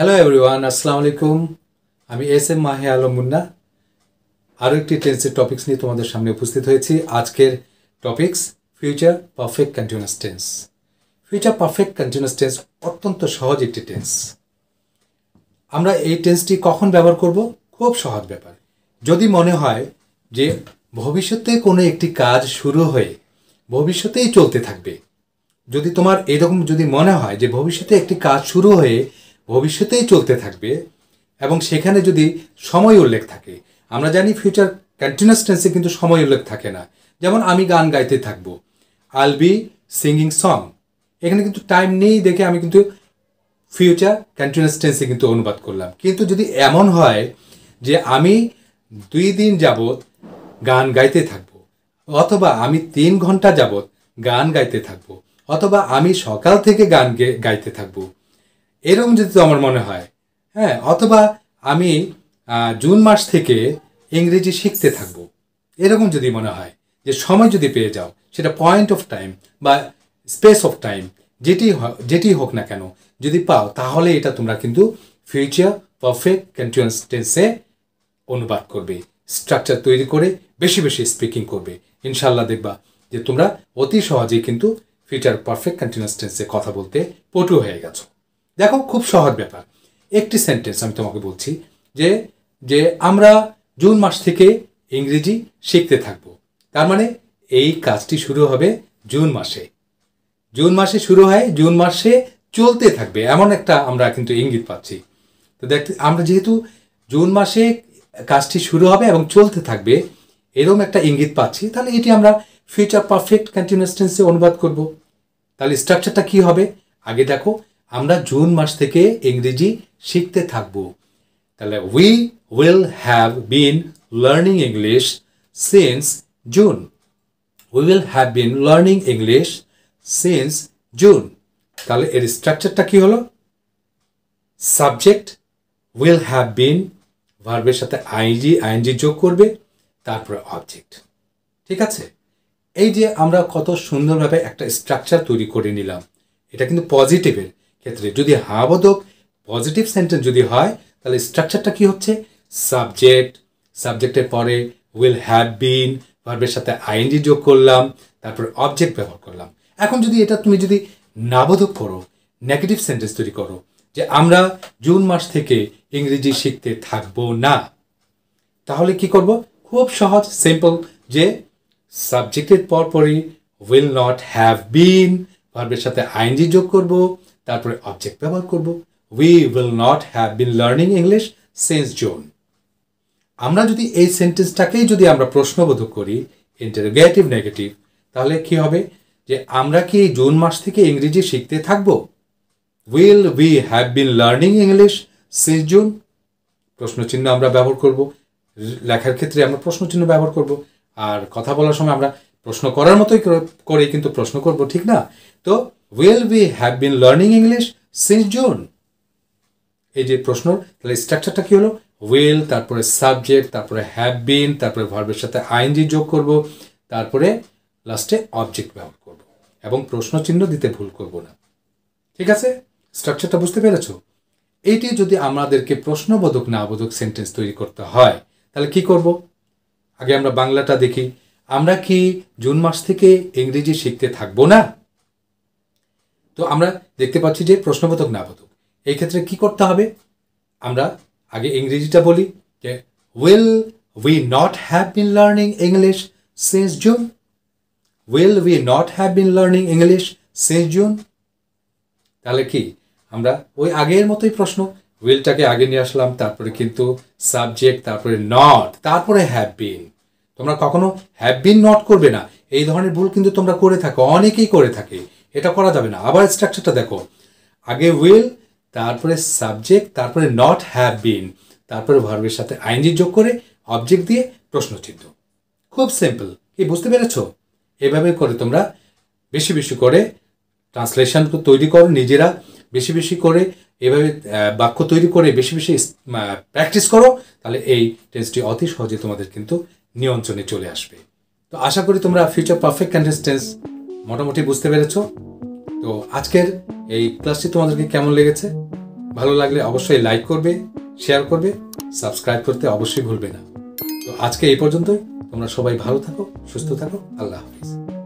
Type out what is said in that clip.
Hello everyone আসসালামু আলাইকুম আমি এস এম মাহে আলম মুন্না আরও একটি টেন্সের টপিক্স নিয়ে তোমাদের সামনে উপস্থিত হয়েছি আজকের topics future perfect continuous tense future perfect continuous tense অত্যন্ত সহজ একটি টেন্স আমরা এই টেন্সটি কখন ব্যবহার করব খুব সহজ ব্যাপার যদি মনে হয় যে ভবিষ্যতে কোনো একটি কাজ শুরু হয়ে ভবিষ্যতেই চলতে থাকবে যদি তোমার এরকম যদি মনে হয় যে ভবিষ্যতে একটি কাজ শুরু হয়ে ভবিষ্যতেই চলতে থাকবে এবং সেখানে যদি সময় উল্লেখ থাকে আমরা জানি ফিউচার কন্টিনিউস টেন্সে কিন্তু সময় উল্লেখ থাকে না যেমন আমি গান গাইতে থাকব আল বি সিঙ্গিং সং এখানে কিন্তু টাইম নেই দেখে আমি কিন্তু ফিউচার কন্টিনিউস টেন্সে কিন্তু অনুবাদ করলাম কিন্তু যদি এমন হয় যে আমি দুই দিন যাবৎ গান গাইতে থাকব অথবা আমি তিন ঘন্টা যাবৎ গান গাইতে থাকব অথবা আমি সকাল থেকে গান গাইতে থাকবো এরকম যদি আমার মনে হয় হ্যাঁ অথবা আমি জুন মাস থেকে ইংরেজি শিখতে থাকবো এরকম যদি মনে হয় যে সময় যদি পেয়ে যাও সেটা পয়েন্ট অফ টাইম বা স্পেস অফ টাইম যেটি যেটি হোক না কেন যদি পাও তাহলে এটা তোমরা কিন্তু ফিউচার পারফেক্ট কন্টিনিউয়াস টেন্সে অনুবাদ করবে স্ট্রাকচার তৈরি করে বেশি বেশি স্পিকিং করবে ইনশাল্লাহ দেখবা যে তোমরা অতি সহজেই কিন্তু ফিউচার পারফেক্ট কন্টিনিউয়াস টেন্সে কথা বলতে পটু হয়ে গেছো দেখো খুব সহজ ব্যাপার একটি সেন্টেন্স আমি তোমাকে বলছি যে যে আমরা জুন মাস থেকে ইংরেজি শিখতে থাকব তার মানে এই কাজটি শুরু হবে জুন মাসে জুন মাসে শুরু হয় জুন মাসে চলতে থাকবে এমন একটা আমরা কিন্তু ইঙ্গিত পাচ্ছি তো দেখতে আমরা যেহেতু জুন মাসে কাজটি শুরু হবে এবং চলতে থাকবে এরকম একটা ইঙ্গিত পাচ্ছি তাহলে এটি আমরা ফিউচার পারফেক্ট কন্টিনিউস টেন্সে অনুবাদ করব তাহলে স্ট্রাকচারটা কি হবে আগে দেখো আমরা জুন মাস থেকে ইংরেজি শিখতে থাকব তাহলে we will have been learning English since June we will have been learning English since June তাহলে এর স্ট্রাকচারটা কি হলো সাবজেক্ট উইল হ্যাভ বিন ভার্বের সাথে আইনজি আইনজি যোগ করবে তারপরে অবজেক্ট ঠিক আছে এই যে আমরা কত সুন্দরভাবে একটা স্ট্রাকচার তৈরি করে নিলাম এটা কিন্তু পজিটিভের ক্ষেত্রে যদি হাবোধক পজিটিভ সেন্টেন্স যদি হয় তাহলে স্ট্রাকচারটা কি হচ্ছে সাবজেক্ট সাবজেক্টের পরে উইল হ্যাভ বিন ভার্বের সাথে আইএনজি যোগ করলাম তারপর অবজেক্ট ব্যবহার করলাম এখন যদি এটা তুমি যদি নাবোধক করো নেগেটিভ সেন্টেন্স তৈরি করো যে আমরা জুন মাস থেকে ইংরেজি শিখতে থাকবো না তাহলে কি করব খুব সহজ সিম্পল যে সাবজেক্টের পরপরই উইল নট হ্যাভ বিন ভার্বের সাথে আইনজি যোগ করব তারপরে অবজেক্ট ব্যবহার করব we will not have been learning English since June আমরা যদি এই সেন্টেন্সটাকেই যদি আমরা প্রশ্নবোধ করি ইন্টারোগেটিভ নেগেটিভ তাহলে কি হবে যে আমরা কি জুন মাস থেকে ইংরেজি শিখতে থাকবো will we have been learning English since June প্রশ্নচিহ্ন আমরা ব্যবহার করব লেখার ক্ষেত্রে আমরা প্রশ্নচিহ্ন ব্যবহার করব আর কথা বলার সময় আমরা প্রশ্ন করার মতোই করে কিন্তু প্রশ্ন করব ঠিক না তো Will we have been learning English since June? এই যে প্রশ্ন তাহলে স্ট্রাকচারটা কি হলো ওয়েল তারপরে সাবজেক্ট তারপরে হ্যাভ বিন তারপরে ভার্বের সাথে আইনজি যোগ করব তারপরে লাস্টে অবজেক্ট ব্যবহার করব এবং প্রশ্ন চিহ্ন দিতে ভুল করব না ঠিক আছে স্ট্রাকচারটা বুঝতে পেরেছ এটি যদি আমাদেরকে প্রশ্নবোধক না বোধক সেন্টেন্স তৈরি করতে হয় তাহলে কি করব আগে আমরা বাংলাটা দেখি আমরা কি জুন মাস থেকে ইংরেজি শিখতে থাকবো না তো আমরা দেখতে পাচ্ছি যে প্রশ্নবোধক নাবোধক এই ক্ষেত্রে কি করতে হবে আমরা আগে ইংরেজিটা বলি যে will we not have been learning English since June will we not have been learning English since June তাহলে কি আমরা ওই আগের মতোই প্রশ্ন উইলটাকে আগে নিয়ে আসলাম তারপরে কিন্তু সাবজেক্ট তারপরে নট তারপরে হ্যাভ বিন তোমরা কখনো হ্যাভ বিন নট করবে না এই ধরনের ভুল কিন্তু তোমরা করে থাকো অনেকেই করে থাকে এটা করা যাবে না আবার স্ট্রাকচারটা দেখো আগে উইল তারপরে সাবজেক্ট তারপরে নট হ্যাভ বিন তারপরে ভার্বের সাথে আইনজি যোগ করে অবজেক্ট দিয়ে প্রশ্ন চিহ্ন খুব সিম্পল কি বুঝতে পেরেছ এভাবে করে তোমরা বেশি বেশি করে ট্রান্সলেশন তৈরি করো নিজেরা বেশি বেশি করে এভাবে বাক্য তৈরি করে বেশি বেশি প্র্যাকটিস করো তাহলে এই টেন্সটি অতি সহজে তোমাদের কিন্তু নিয়ন্ত্রণে চলে আসবে তো আশা করি তোমরা ফিউচার পারফেক্ট কন্টেন্স মোটামুটি বুঝতে পেরেছ তো আজকের এই ক্লাসটি তোমাদেরকে কেমন লেগেছে ভালো লাগলে অবশ্যই লাইক করবে শেয়ার করবে সাবস্ক্রাইব করতে অবশ্যই ভুলবে না তো আজকে এই পর্যন্তই তোমরা সবাই ভালো থাকো সুস্থ থাকো আল্লাহ হাফিজ